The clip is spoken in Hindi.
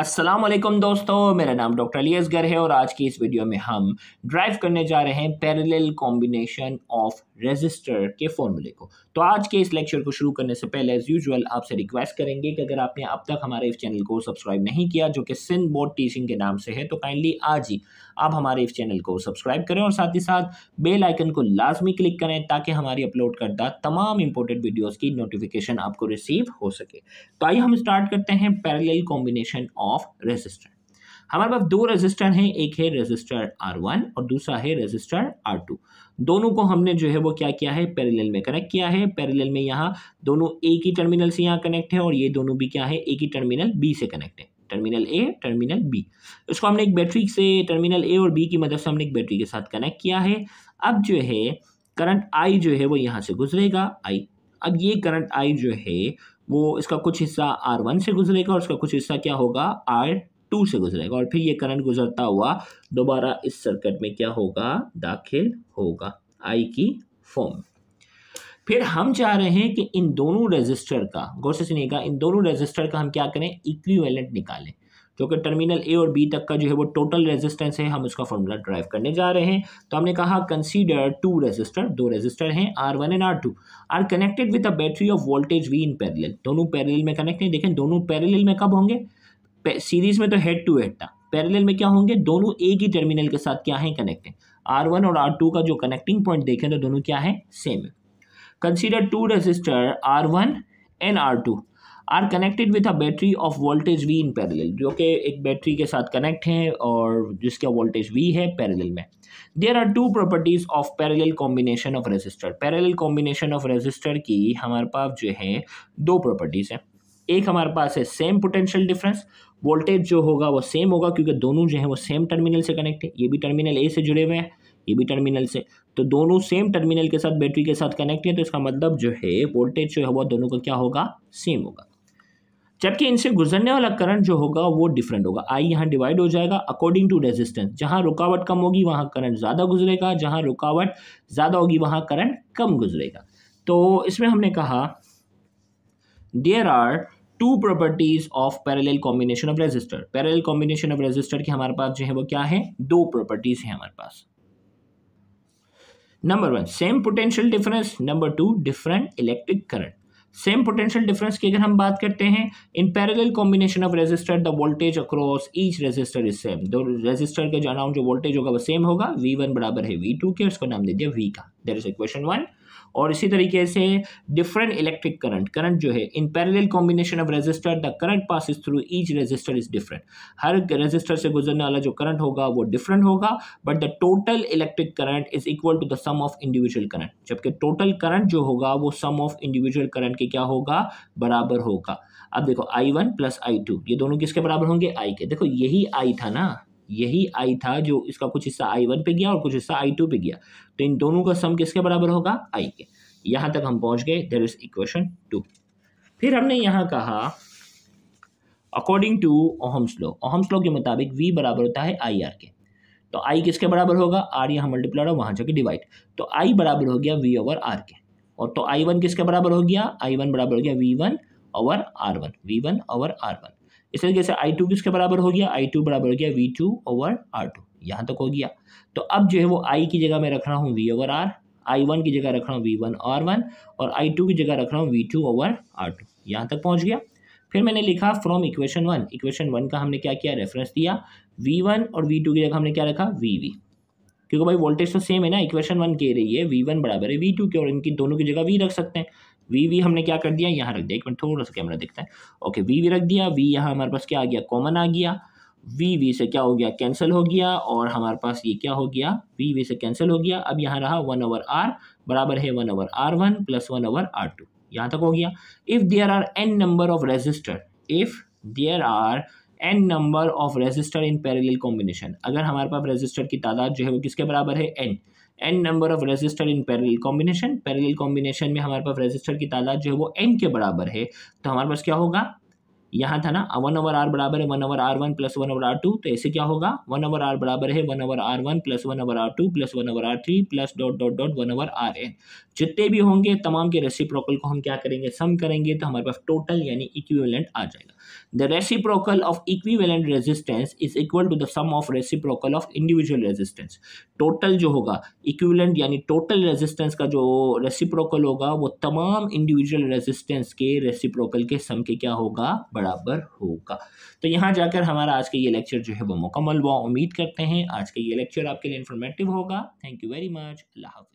असलम दोस्तों मेरा नाम डॉक्टर अली असगर है और आज की इस वीडियो में हम ड्राइव करने जा रहे हैं पैरेलल कॉम्बिनेशन ऑफ रेजिस्टर के फॉर्मूले को तो आज के इस लेक्चर को शुरू करने से पहले एज़ यूजुअल आपसे रिक्वेस्ट करेंगे कि अगर आपने अब तक हमारे इस चैनल को सब्सक्राइब नहीं किया जो कि सिंध बोर्ड टीचिंग के नाम से है तो काइंडली आज ही आप हमारे इस चैनल को सब्सक्राइब करें और साथ ही साथ बेल आइकन को लाजमी क्लिक करें ताकि हमारी अपलोड करदा तमाम इंपॉर्टेंट वीडियोज़ की नोटिफिकेशन आपको रिसीव हो सके तो आइए हम स्टार्ट करते हैं पैरेलल कॉम्बिनेशन ऑफ रेजिस्टर हमारे पास दो रेजिस्टर हैं एक है रेजिस्टर आर वन और दूसरा है रेजिस्टर आर टू दोनों को हमने जो है वो क्या किया है पैरेलल में कनेक्ट किया है पैरेलल में यहाँ दोनों एक ही टर्मिनल से यहाँ कनेक्ट है और ये दोनों भी क्या है एक ही टर्मिनल बी से कनेक्ट है टर्मिनल ए टर्मिनल बी इसको हमने एक बैटरी से टर्मिनल ए और बी की मदद से हमने एक बैटरी के साथ कनेक्ट किया है अब जो है करंट आई जो है वो यहाँ से गुजरेगा आई अब ये करंट आई जो है वो इसका कुछ हिस्सा आर वन से गुजरेगा और इसका कुछ हिस्सा क्या होगा आर टू से गुजरेगा और फिर ये करंट गुजरता हुआ दोबारा इस सर्किट में क्या होगा दाखिल होगा आई की फॉर्म फिर हम चाह रहे हैं कि इन दोनों रजिस्टर का गौर से सुनिएगा इन दोनों रजिस्टर का हम क्या करें इक्वी निकालें क्योंकि तो टर्मिनल ए और बी तक का जो है वो टोटल रेजिस्टेंस है हम उसका फॉर्मूला ड्राइव करने जा रहे हैं तो हमने कहा कंसीडर टू रेजिस्टर दो रेजिस्टर हैं R one and R two are connected with a battery of voltage V in parallel दोनों पैरेलल में कनेक्ट नहीं देखें दोनों पैरेलल में कब होंगे सीरीज में तो हेड टू हेड था पैरेलल में क्या होंगे दोनों एक ही टर्मिनल के साथ क्या है कनेक्ट है आर वन और आर टू का जो कनेक्टिंग पॉइंट देखें तो दोनों क्या है सेम है consider two resistor R one and R two are connected with a battery of voltage V in parallel जो कि एक बैटरी के साथ कनेक्ट हैं और जिसका वोल्टेज वी है पैरेलल में there are two properties of parallel combination of resistor parallel combination of resistor की हमारे पास जो है दो प्रॉपर्टीज़ हैं एक हमारे पास है सेम पोटेंशियल डिफरेंस वोल्टेज जो होगा वो सेम होगा क्योंकि दोनों जो है वो सेम टर्मिनल से कनेक्ट है ये भी टर्मिनल ए से जुड़े हुए हैं ये भी टर्मिनल से तो दोनों सेम टर्मिनल के साथ बैटरी के साथ कनेक्ट है तो इसका मतलब जो है वोल्टेज जो है वो दोनों का क्या होगा सेम होगा जबकि इनसे गुजरने वाला करंट जो होगा वो डिफरेंट होगा आई यहाँ डिवाइड हो जाएगा अकॉर्डिंग टू रेजिस्टेंस जहाँ रुकावट कम होगी वहाँ करंट ज़्यादा गुजरेगा जहाँ रुकावट ज़्यादा होगी वहाँ करंट कम गुजरेगा तो इसमें हमने कहा there are two properties of parallel combination of resistor parallel combination of resistor के हमारे पास जो है वो क्या है दो प्रॉपर्टीज़ हैं हमारे पास number one same potential difference number two different electric current same potential difference की अगर हम बात करते हैं in parallel combination of resistor the voltage across each resistor is same दो रेजिस्टर के अराउंड जो वोल्टेज होगा वो सेम होगा वी वन बराबर है वी टू के उसको नाम दे दिया वी का देर इज इक्वेशन वन और इसी तरीके से डिफरेंट इलेक्ट्रिक करंट करंट जो है in parallel combination of resistor the current pass through each resistor is different हर रेजिस्टर से गुजरने वाला जो करंट होगा वो डिफरेंट होगा but the total electric current is equal to the sum of individual current जबकि टोटल करंट जो होगा वो सम ऑफ इंडिविजुअल करंट के क्या होगा बराबर होगा अब देखो I one plus I two ये दोनों किसके बराबर होंगे आई के देखो यही आई था ना यही आई था जो इसका कुछ हिस्सा आई वन पे गया और कुछ हिस्सा आई टू पे गया तो इन दोनों का सम किसके बराबर होगा आई के यहां तक हम पहुंच गए देर इज इक्वेशन टू फिर हमने यहां कहा according to Ohm's law Ohm's law के मुताबिक वी बराबर होता है आई आर के तो आई किसके बराबर होगा आर यहाँ मल्टीप्लाई और वहाँ जाके डिवाइड तो आई बराबर हो गया वी ओवर आर के और तो आई वन किसके बराबर हो गया आई वन बराबर हो गया V one over R one V one over R one इस तरीके से आई टू किसके बराबर हो गया आई टू बराबर हो गया V two over R two यहाँ तक हो गया तो अब जो है वो आई की जगह मैं रख रहा हूँ V over R I one की जगह रख रहा हूँ वी वन आर वन और आई टू की जगह रख रहा हूँ V two over R two यहाँ तक पहुँच गया फिर मैंने लिखा from equation one equation one का हमने क्या किया रेफरेंस दिया वी वन और वी टू की जगह हमने क्या रखा वी वी क्योंकि भाई वोल्टेज तो सेम है ना इक्वेशन वन कह रही है वी वन बराबर है वी टू के और इनकी दोनों की जगह वी रख सकते हैं वी वी हमने क्या कर दिया यहाँ रख दिया एक मिनट थोड़ा सा कैमरा देखता है ओके वी वी रख दिया वी यहाँ हमारे पास क्या आ गया कॉमन आ गया वी वी से क्या हो गया कैंसिल हो गया और हमारे पास ये क्या हो गया वी वी से कैंसिल हो गया अब यहाँ रहा वन ओवर आर बराबर है one over R one plus one over R two यहाँ तक हो गया if there are n number of resistor if there are n number of resistor in parallel combination अगर हमारे पास रजिस्टर की तादाद जो है वो किसके बराबर है n n number of resistor in parallel combination parallel combination में हमारे पास रजिस्टर की तादाद जो है वो एन के बराबर है तो हमारे पास क्या होगा यहाँ था ना वन ओवर आर बराबर है one over R one plus one over R two तो ऐसे क्या होगा वन ओवर आर बराबर है one over R one plus one over R two plus one over R three plus dot dot dot one over R n जितने भी होंगे तमाम के रेसिप्रोकल को हम क्या करेंगे सम करेंगे तो हमारे पास टोटल यानी इक्विवेलेंट आ जाएगा The reciprocal of equivalent resistance is equal to the sum of reciprocal of individual resistance. Total जो होगा इक्विवेलेंट यानी टोटल रेजिस्टेंस का जो रेसिप्रोकल होगा वो तमाम इंडिविजुअल रेजिस्टेंस के रेसिप्रोकल के सम के क्या होगा बराबर होगा तो यहाँ जाकर हमारा आज का ये लेक्चर जो है वो मुकम्मल हुआ उम्मीद करते हैं आज का ये लेक्चर आपके लिए इन्फॉर्मेटिव होगा thank you very much Allah